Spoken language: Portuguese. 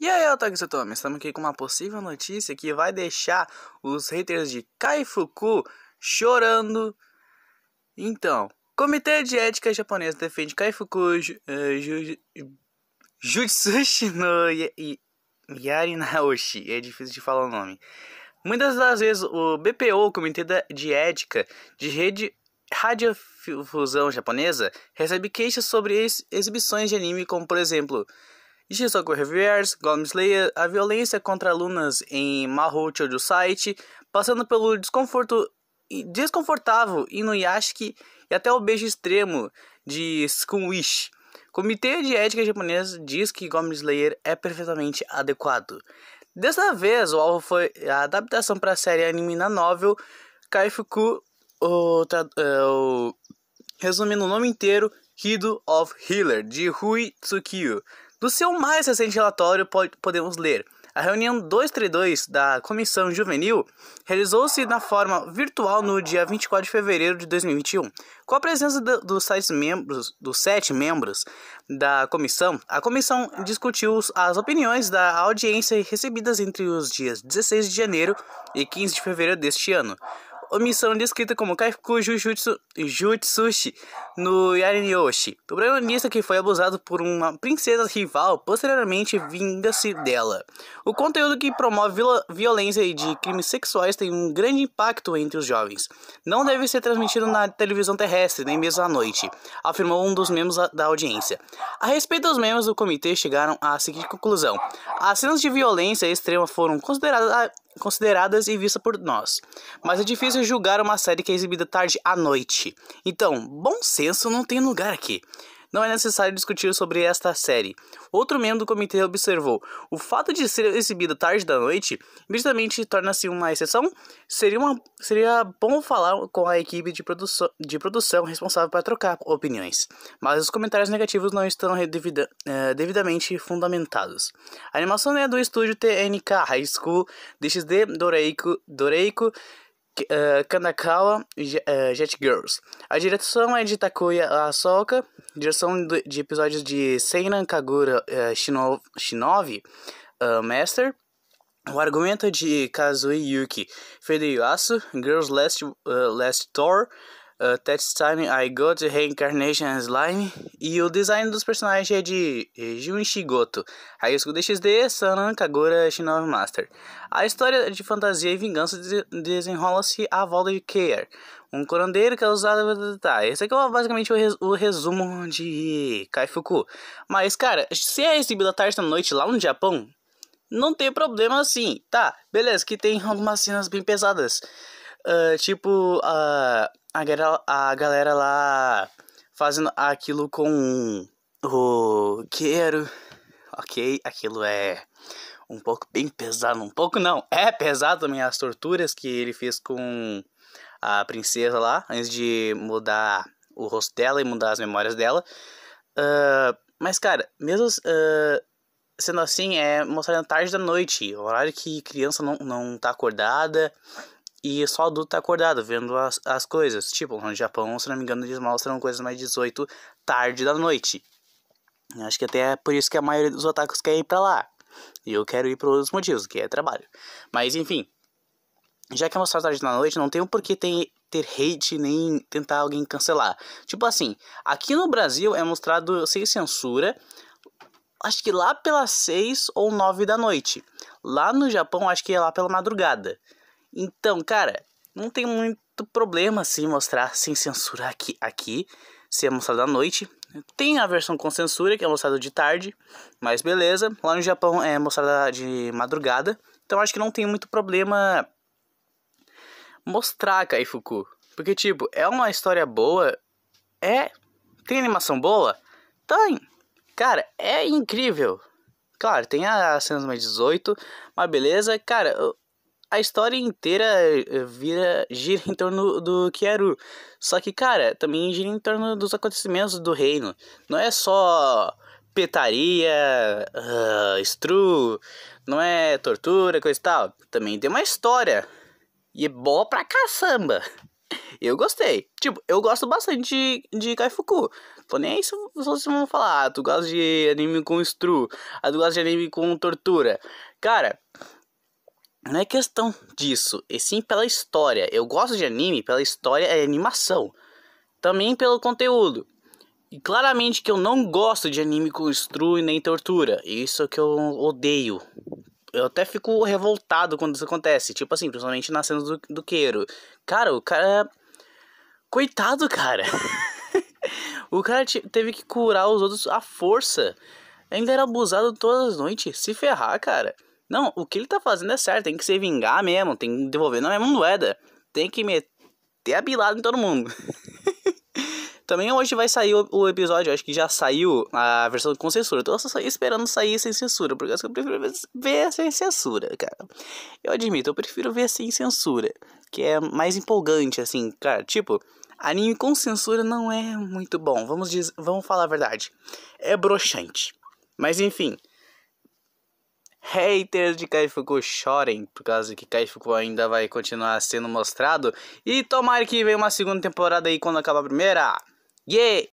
E aí, Otaku Satomi, estamos aqui com uma possível notícia que vai deixar os haters de Kaifuku chorando. Então, Comitê de Ética Japonesa defende Kaifuku ju, uh, ju, Jutsushi no Yari Naoshi. É difícil de falar o nome. Muitas das vezes o BPO, o Comitê de Ética de Rede Radiofusão Japonesa, recebe queixas sobre exibições de anime, como por exemplo Shizuoku Reverse, Goblin Slayer, a violência contra alunas em Mahou Chojo Site, passando pelo desconforto desconfortável Inuyashiki e até o beijo extremo de Skunwish. Comitê de Ética japonesa diz que Goblin Slayer é perfeitamente adequado. Dessa vez, o alvo foi a adaptação para a série anime na novel Kaifuku, o, é, o, resumindo o nome inteiro, Hido of Healer, de Rui Tsukio, do seu mais recente relatório, podemos ler. A reunião 232 da Comissão Juvenil realizou-se na forma virtual no dia 24 de fevereiro de 2021. Com a presença dos, seis membros, dos sete membros da comissão, a comissão discutiu as opiniões da audiência recebidas entre os dias 16 de janeiro e 15 de fevereiro deste ano omissão descrita como Kaikuju Jutsu, Jutsushi no Yoshi. O protagonista que foi abusado por uma princesa rival posteriormente vinga-se dela. O conteúdo que promove violência e de crimes sexuais tem um grande impacto entre os jovens. Não deve ser transmitido na televisão terrestre, nem mesmo à noite, afirmou um dos membros da audiência. A respeito dos membros do comitê chegaram à seguinte conclusão. As cenas de violência extrema foram consideradas consideradas e vista por nós. Mas é difícil julgar uma série que é exibida tarde à noite. Então, bom senso não tem lugar aqui não é necessário discutir sobre esta série. Outro membro do comitê observou: o fato de ser exibida tarde da noite imediatamente torna-se uma exceção. Seria, uma, seria bom falar com a equipe de, produção, de produção responsável para trocar opiniões, mas os comentários negativos não estão devida, eh, devidamente fundamentados. A animação é do estúdio TNK High School DXD Doreiko. Eh, Kanakawa eh, Jet Girls. A direção é de Takuya Asoka, direção de episódios de Seinan Kagura eh, Shinobi Master. O argumento é de Kazui Yuki, Fede Yasu, Girls Last, uh, Last Tour, Uh, Time I Got Reincarnation Slime. E o design dos personagens é de Jun Shigoto, Hayusuke DXD, Sanan Kagura Shinobi Master. A história de fantasia e vingança de desenrola-se à volta de Keir, um curandeiro que é usado. Tá, esse aqui é basicamente o, res... o resumo de Kaifuku. Mas, cara, se é recebido à tarde da noite lá no Japão, não tem problema assim. Tá, beleza, que tem algumas cenas bem pesadas. Uh, tipo, a. Uh a galera, a galera lá fazendo aquilo com o queiro, ok? Aquilo é um pouco bem pesado, um pouco não, é pesado também as torturas que ele fez com a princesa lá, antes de mudar o rosto dela e mudar as memórias dela. Uh, mas, cara, mesmo uh, sendo assim, é mostrar na tarde da noite, horário que criança não, não tá acordada, e só adulto tá acordado, vendo as, as coisas. Tipo, no Japão, se não me engano, eles mostram coisas mais 18 tarde da noite. Acho que até é por isso que a maioria dos otakus quer ir pra lá. E eu quero ir por outros motivos, que é trabalho. Mas enfim, já que é mostrar tarde da noite, não tem um porquê ter, ter hate nem tentar alguém cancelar. Tipo assim, aqui no Brasil é mostrado sem censura, acho que lá pelas 6 ou 9 da noite. Lá no Japão, acho que é lá pela madrugada. Então, cara, não tem muito problema se assim, mostrar sem censura aqui, aqui se é mostrado à noite. Tem a versão com censura, que é mostrada de tarde, mas beleza. Lá no Japão é mostrada de madrugada. Então acho que não tem muito problema mostrar Kaifuku. Porque, tipo, é uma história boa. É. Tem animação boa? Tem! Cara, é incrível! Claro, tem a cena mais 18, mas beleza, cara, a história inteira eh, vira gira em torno do Kiaru. Só que, cara, também gira em torno dos acontecimentos do reino. Não é só petaria, uh, stru, não é tortura, coisa e tal. Também tem uma história. E é boa pra caçamba. Eu gostei. Tipo, eu gosto bastante de, de Kaifuku. Tô nem aí é se vocês vão falar, ah, tu gosta de anime com stru, ah, tu gosta de anime com tortura. Cara, não é questão disso, e sim pela história. Eu gosto de anime pela história e animação, também pelo conteúdo. E claramente que eu não gosto de anime com e nem tortura, isso é que eu odeio. Eu até fico revoltado quando isso acontece, tipo assim, principalmente na cena do, do Queiro. Cara, o cara. Coitado, cara! o cara teve que curar os outros à força. Ainda era abusado todas as noites. Se ferrar, cara. Não, o que ele tá fazendo é certo, tem que se vingar mesmo, tem que devolver na mesma moeda. Tem que meter a bilada em todo mundo. Também hoje vai sair o, episódio, acho que já saiu a versão com censura. Eu tô só esperando sair sem censura, porque eu prefiro ver, ver sem censura, cara. Eu admito, eu prefiro ver sem censura, que é mais empolgante, assim, cara. Tipo, anime com censura não é muito bom, vamos, dizer, vamos falar a verdade. É broxante. Mas enfim haters de Caifucu chorem, por causa que Caifucu ainda vai continuar sendo mostrado. E tomara que venha uma segunda temporada aí quando acabar a primeira. Yeah!